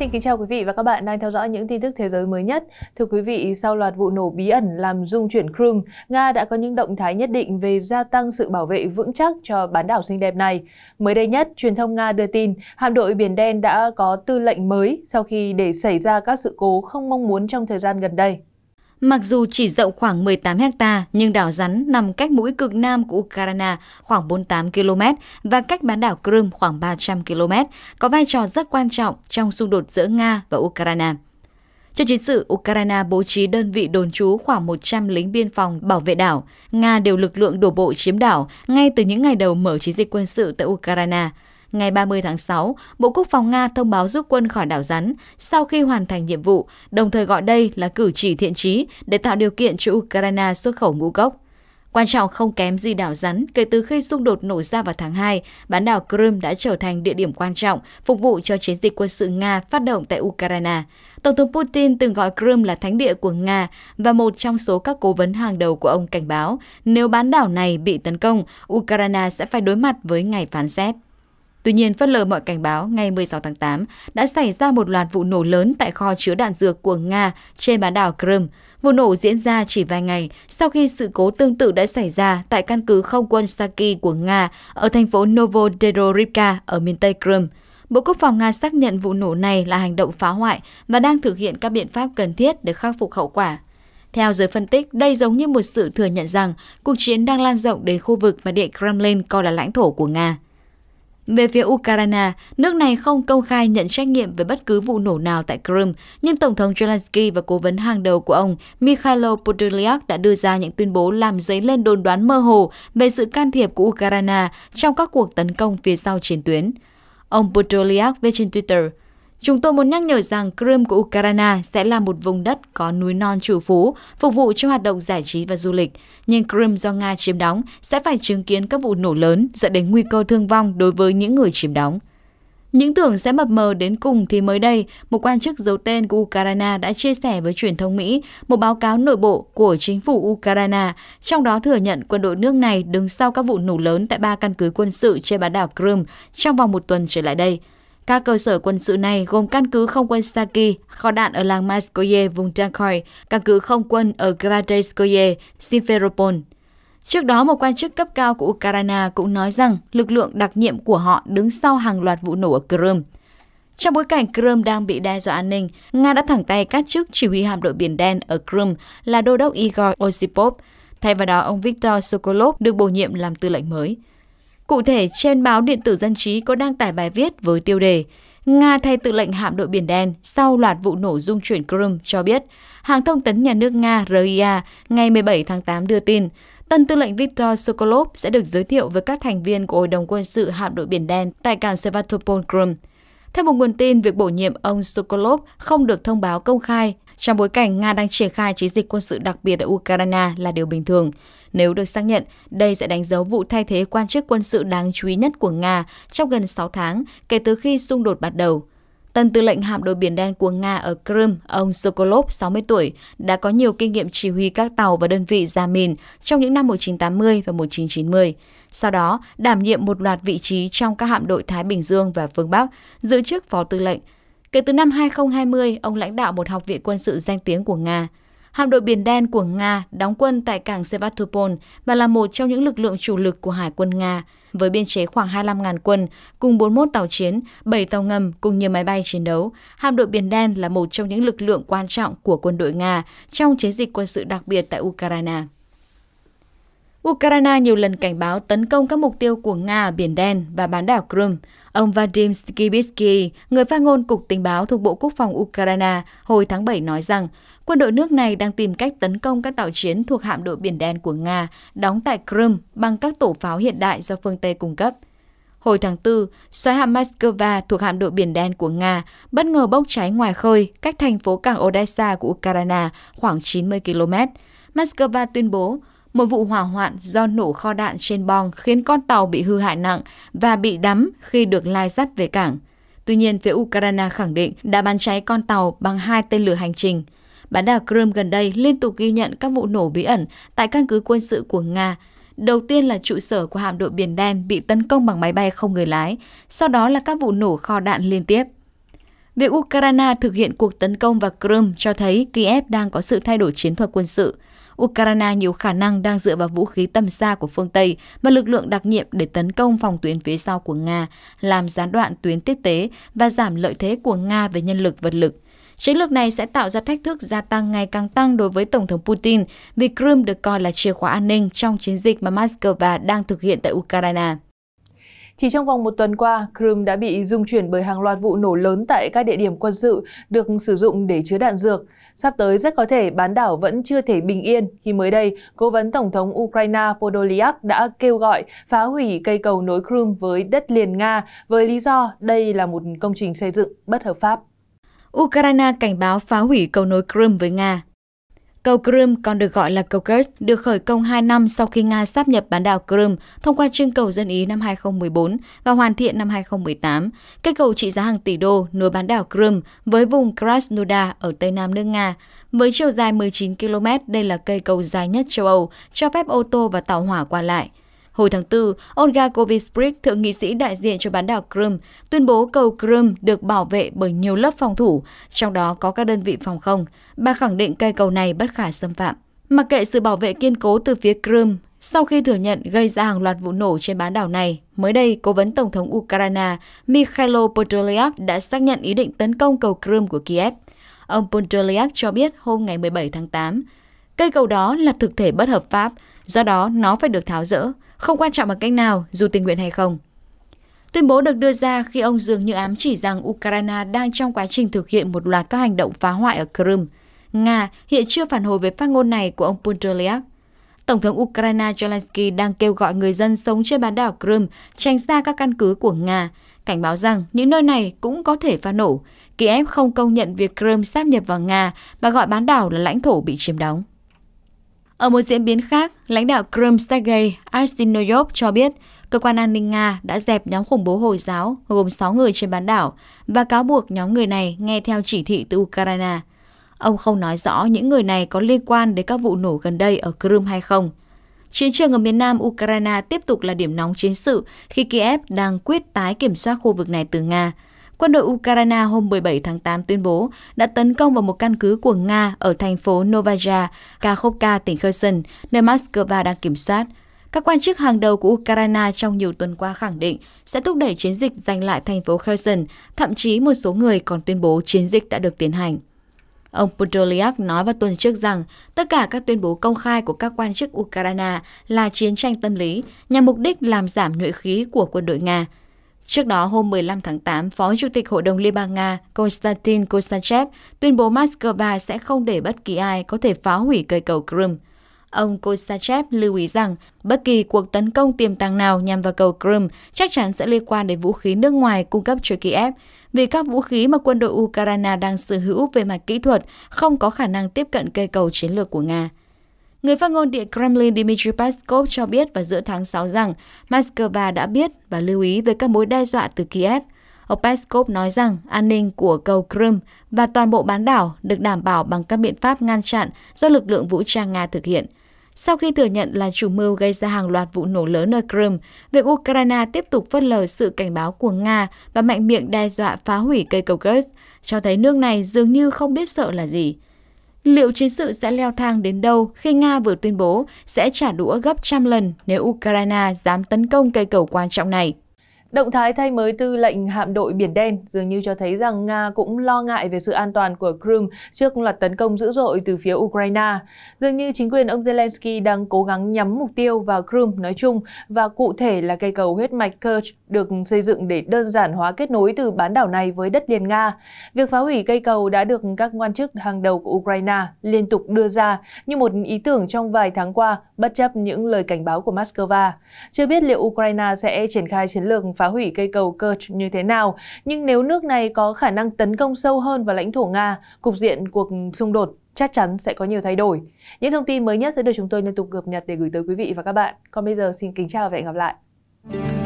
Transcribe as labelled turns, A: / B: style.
A: Xin kính chào quý vị và các bạn đang theo dõi những tin tức thế giới mới nhất. Thưa quý vị, sau loạt vụ nổ bí ẩn làm rung chuyển Crimea, Nga đã có những động thái nhất định về gia tăng sự bảo vệ vững chắc cho bán đảo xinh đẹp này. Mới đây nhất, truyền thông Nga đưa tin hạm đội Biển Đen đã có tư lệnh mới sau khi để xảy ra các sự cố không mong muốn trong thời gian gần đây. Mặc dù chỉ
B: rộng khoảng 18 hecta nhưng đảo rắn nằm cách mũi cực nam của Ukraine khoảng 48 km và cách bán đảo Crimea khoảng 300 km, có vai trò rất quan trọng trong xung đột giữa Nga và Ukraine. Trong chiến sự, Ukraine bố trí đơn vị đồn trú khoảng 100 lính biên phòng bảo vệ đảo. Nga đều lực lượng đổ bộ chiếm đảo ngay từ những ngày đầu mở chiến dịch quân sự tại Ukraine. Ngày 30 tháng 6, Bộ Quốc phòng Nga thông báo rút quân khỏi đảo Rắn sau khi hoàn thành nhiệm vụ, đồng thời gọi đây là cử chỉ thiện trí để tạo điều kiện cho Ukraine xuất khẩu ngũ cốc. Quan trọng không kém gì đảo rắn, kể từ khi xung đột nổ ra vào tháng 2, bán đảo Crimea đã trở thành địa điểm quan trọng phục vụ cho chiến dịch quân sự Nga phát động tại Ukraine. Tổng thống Putin từng gọi Crimea là thánh địa của Nga và một trong số các cố vấn hàng đầu của ông cảnh báo nếu bán đảo này bị tấn công, Ukraine sẽ phải đối mặt với ngày phán xét. Tuy nhiên, phớt lời mọi cảnh báo, ngày 16 tháng 8 đã xảy ra một loạt vụ nổ lớn tại kho chứa đạn dược của Nga trên bán đảo Crimea. Vụ nổ diễn ra chỉ vài ngày sau khi sự cố tương tự đã xảy ra tại căn cứ không quân Saki của Nga ở thành phố Novodedorivka ở miền Tây Crimea. Bộ Quốc phòng Nga xác nhận vụ nổ này là hành động phá hoại và đang thực hiện các biện pháp cần thiết để khắc phục hậu quả. Theo giới phân tích, đây giống như một sự thừa nhận rằng cuộc chiến đang lan rộng đến khu vực mà Điện Kremlin coi là lãnh thổ của Nga. Về phía Ukraine, nước này không công khai nhận trách nhiệm về bất cứ vụ nổ nào tại Crimea, nhưng Tổng thống Zelensky và cố vấn hàng đầu của ông Mikhailo Podolyak đã đưa ra những tuyên bố làm dấy lên đồn đoán mơ hồ về sự can thiệp của Ukraine trong các cuộc tấn công phía sau chiến tuyến. Ông Podolyak viết trên Twitter, Chúng tôi muốn nhắc nhở rằng Crimea của Ukraine sẽ là một vùng đất có núi non chủ phú, phục vụ cho hoạt động giải trí và du lịch. Nhưng Crimea do Nga chiếm đóng sẽ phải chứng kiến các vụ nổ lớn dẫn đến nguy cơ thương vong đối với những người chiếm đóng. Những tưởng sẽ mập mờ đến cùng thì mới đây, một quan chức giấu tên của Ukraine đã chia sẻ với truyền thông Mỹ một báo cáo nội bộ của chính phủ Ukraine, trong đó thừa nhận quân đội nước này đứng sau các vụ nổ lớn tại ba căn cứ quân sự trên bán đảo Crimea trong vòng một tuần trở lại đây – các cơ sở quân sự này gồm căn cứ không quân Saki, kho đạn ở làng Maskoye, vùng Jankoy, căn cứ không quân ở Kvateskoye, Simferopol. Trước đó, một quan chức cấp cao của Ukraine cũng nói rằng lực lượng đặc nhiệm của họ đứng sau hàng loạt vụ nổ ở Crimea. Trong bối cảnh Crimea đang bị đe dọa an ninh, Nga đã thẳng tay cắt chức chỉ huy hạm đội Biển Đen ở Crimea là đô đốc Igor Osipov. Thay vào đó, ông Viktor Sokolov được bổ nhiệm làm tư lệnh mới. Cụ thể, trên báo Điện tử Dân trí có đăng tải bài viết với tiêu đề Nga thay tự lệnh hạm đội Biển Đen sau loạt vụ nổ dung chuyển Crimea cho biết, hãng thông tấn nhà nước Nga RIA ngày 17 tháng 8 đưa tin, tân tư lệnh Viktor Sokolov sẽ được giới thiệu với các thành viên của Hội đồng quân sự hạm đội Biển Đen tại cảng Sevastopol, Crimea. Theo một nguồn tin, việc bổ nhiệm ông Sokolov không được thông báo công khai trong bối cảnh Nga đang triển khai chiến dịch quân sự đặc biệt ở Ukraine là điều bình thường. Nếu được xác nhận, đây sẽ đánh dấu vụ thay thế quan chức quân sự đáng chú ý nhất của Nga trong gần 6 tháng kể từ khi xung đột bắt đầu. Tân tư lệnh hạm đội biển đen của Nga ở Crimea, ông Sokolov, 60 tuổi, đã có nhiều kinh nghiệm chỉ huy các tàu và đơn vị ra mìn trong những năm 1980 và 1990. Sau đó, đảm nhiệm một loạt vị trí trong các hạm đội Thái Bình Dương và phương Bắc, giữ chức phó tư lệnh. Kể từ năm 2020, ông lãnh đạo một học viện quân sự danh tiếng của Nga. Hạm đội Biển Đen của Nga đóng quân tại cảng Sevastopol và là một trong những lực lượng chủ lực của Hải quân Nga, với biên chế khoảng 25.000 quân, cùng 41 tàu chiến, 7 tàu ngầm cùng nhiều máy bay chiến đấu. Hạm đội Biển Đen là một trong những lực lượng quan trọng của quân đội Nga trong chiến dịch quân sự đặc biệt tại Ukraine. Ukraine nhiều lần cảnh báo tấn công các mục tiêu của Nga ở Biển Đen và bán đảo Crimea. Ông Vadim Skibitsky, người phát ngôn Cục Tình báo thuộc Bộ Quốc phòng Ukraine hồi tháng 7 nói rằng quân đội nước này đang tìm cách tấn công các tàu chiến thuộc hạm đội Biển Đen của Nga đóng tại Crimea bằng các tổ pháo hiện đại do phương Tây cung cấp. Hồi tháng 4, xoáy hạm Moscow thuộc hạm đội Biển Đen của Nga bất ngờ bốc cháy ngoài khơi cách thành phố cảng Odessa của Ukraine khoảng 90 km. Moscow tuyên bố một vụ hỏa hoạn do nổ kho đạn trên bong khiến con tàu bị hư hại nặng và bị đắm khi được lai dắt về cảng. Tuy nhiên, phía Ukraine khẳng định đã bắn cháy con tàu bằng hai tên lửa hành trình. Bán đảo Crimea gần đây liên tục ghi nhận các vụ nổ bí ẩn tại căn cứ quân sự của Nga. Đầu tiên là trụ sở của hạm đội Biển Đen bị tấn công bằng máy bay không người lái, sau đó là các vụ nổ kho đạn liên tiếp. Việc Ukraine thực hiện cuộc tấn công vào Crimea cho thấy Kiev đang có sự thay đổi chiến thuật quân sự. Ukraine nhiều khả năng đang dựa vào vũ khí tầm xa của phương Tây và lực lượng đặc nhiệm để tấn công phòng tuyến phía sau của Nga, làm gián đoạn tuyến tiếp tế và giảm lợi thế của Nga về nhân lực vật lực. Chiến lược này sẽ tạo ra thách thức gia tăng ngày càng tăng đối với Tổng thống Putin vì Crimea được coi là chìa khóa an ninh trong chiến
A: dịch mà Moscow đang thực hiện tại Ukraine. Chỉ trong vòng một tuần qua, Crimea đã bị dung chuyển bởi hàng loạt vụ nổ lớn tại các địa điểm quân sự được sử dụng để chứa đạn dược. Sắp tới rất có thể bán đảo vẫn chưa thể bình yên khi mới đây, cố vấn Tổng thống Ukraine Podolyak đã kêu gọi phá hủy cây cầu nối Crimea với đất liền Nga với lý do đây là một công trình xây dựng bất hợp pháp.
B: Ukraine cảnh báo phá hủy cầu nối Crimea với Nga Cầu Crimea còn được gọi là cầu Kursk, được khởi công 2 năm sau khi Nga sáp nhập bán đảo Crimea thông qua trưng cầu dân Ý năm 2014 và hoàn thiện năm 2018. Cây cầu trị giá hàng tỷ đô nối bán đảo Crimea với vùng Krasnodar ở tây nam nước Nga. Với chiều dài 19 km, đây là cây cầu dài nhất châu Âu, cho phép ô tô và tàu hỏa qua lại. Hồi tháng 4, Olga Kovic-Brick, thượng nghị sĩ đại diện cho bán đảo Crimea, tuyên bố cầu Crimea được bảo vệ bởi nhiều lớp phòng thủ, trong đó có các đơn vị phòng không. Bà khẳng định cây cầu này bất khả xâm phạm. Mặc kệ sự bảo vệ kiên cố từ phía Crimea, sau khi thừa nhận gây ra hàng loạt vụ nổ trên bán đảo này, mới đây, Cố vấn Tổng thống Ukraine Mikhailo Podolyak đã xác nhận ý định tấn công cầu Crimea của Kiev. Ông Podolyak cho biết hôm ngày 17 tháng 8, cây cầu đó là thực thể bất hợp pháp, do đó nó phải được tháo rỡ không quan trọng bằng cách nào, dù tình nguyện hay không. Tuyên bố được đưa ra khi ông dường như ám chỉ rằng Ukraine đang trong quá trình thực hiện một loạt các hành động phá hoại ở Crimea. Nga hiện chưa phản hồi về phát ngôn này của ông Punterliak. Tổng thống Ukraine Zelensky đang kêu gọi người dân sống trên bán đảo Crimea tránh xa các căn cứ của Nga, cảnh báo rằng những nơi này cũng có thể phát nổ. Kiev không công nhận việc Crimea sáp nhập vào Nga và gọi bán đảo là lãnh thổ bị chiếm đóng. Ở một diễn biến khác, lãnh đạo Krem Sergei Arsinovyev cho biết cơ quan an ninh Nga đã dẹp nhóm khủng bố Hồi giáo gồm 6 người trên bán đảo và cáo buộc nhóm người này nghe theo chỉ thị từ Ukraine. Ông không nói rõ những người này có liên quan đến các vụ nổ gần đây ở Crimea hay không. Chiến trường ở miền nam Ukraine tiếp tục là điểm nóng chiến sự khi Kiev đang quyết tái kiểm soát khu vực này từ Nga – quân đội Ukraine hôm 17 tháng 8 tuyên bố đã tấn công vào một căn cứ của Nga ở thành phố Novaya, Kakhovka, tỉnh Kherson, nơi Moscow đang kiểm soát. Các quan chức hàng đầu của Ukraine trong nhiều tuần qua khẳng định sẽ thúc đẩy chiến dịch giành lại thành phố Kherson, thậm chí một số người còn tuyên bố chiến dịch đã được tiến hành. Ông Podolyak nói vào tuần trước rằng tất cả các tuyên bố công khai của các quan chức Ukraine là chiến tranh tâm lý nhằm mục đích làm giảm nhuệ khí của quân đội Nga, Trước đó, hôm 15 tháng 8, Phó Chủ tịch Hội đồng Liên bang Nga Konstantin Kosachev tuyên bố Moscow sẽ không để bất kỳ ai có thể phá hủy cây cầu Crimea. Ông Kosachev lưu ý rằng bất kỳ cuộc tấn công tiềm tàng nào nhằm vào cầu Crimea chắc chắn sẽ liên quan đến vũ khí nước ngoài cung cấp cho Kiev, vì các vũ khí mà quân đội Ukraine đang sở hữu về mặt kỹ thuật không có khả năng tiếp cận cây cầu chiến lược của Nga. Người phát ngôn điện Kremlin Dmitry Peskov cho biết vào giữa tháng 6 rằng Moscow đã biết và lưu ý về các mối đe dọa từ Kiev. Ông Peskov nói rằng an ninh của cầu Crimea và toàn bộ bán đảo được đảm bảo bằng các biện pháp ngăn chặn do lực lượng vũ trang Nga thực hiện. Sau khi thừa nhận là chủ mưu gây ra hàng loạt vụ nổ lớn ở Crimea, việc Ukraine tiếp tục phớt lờ sự cảnh báo của Nga và mạnh miệng đe dọa phá hủy cây cầu Kursk, cho thấy nước này dường như không biết sợ là gì. Liệu chiến sự sẽ leo thang đến đâu khi Nga vừa tuyên bố sẽ trả đũa gấp trăm lần
A: nếu Ukraine dám tấn công cây cầu quan trọng này? Động thái thay mới tư lệnh hạm đội Biển Đen dường như cho thấy rằng Nga cũng lo ngại về sự an toàn của Crimea trước loạt tấn công dữ dội từ phía Ukraine. Dường như chính quyền ông Zelensky đang cố gắng nhắm mục tiêu vào Crimea nói chung và cụ thể là cây cầu huyết mạch Kerch được xây dựng để đơn giản hóa kết nối từ bán đảo này với đất liền Nga. Việc phá hủy cây cầu đã được các quan chức hàng đầu của Ukraine liên tục đưa ra như một ý tưởng trong vài tháng qua bất chấp những lời cảnh báo của Moscow. Chưa biết liệu Ukraine sẽ triển khai chiến lược phá hủy cây cầu Kerch như thế nào, nhưng nếu nước này có khả năng tấn công sâu hơn vào lãnh thổ Nga, cục diện cuộc xung đột chắc chắn sẽ có nhiều thay đổi. Những thông tin mới nhất sẽ được chúng tôi liên tục cập nhật để gửi tới quý vị và các bạn. Còn bây giờ xin kính chào và hẹn gặp lại.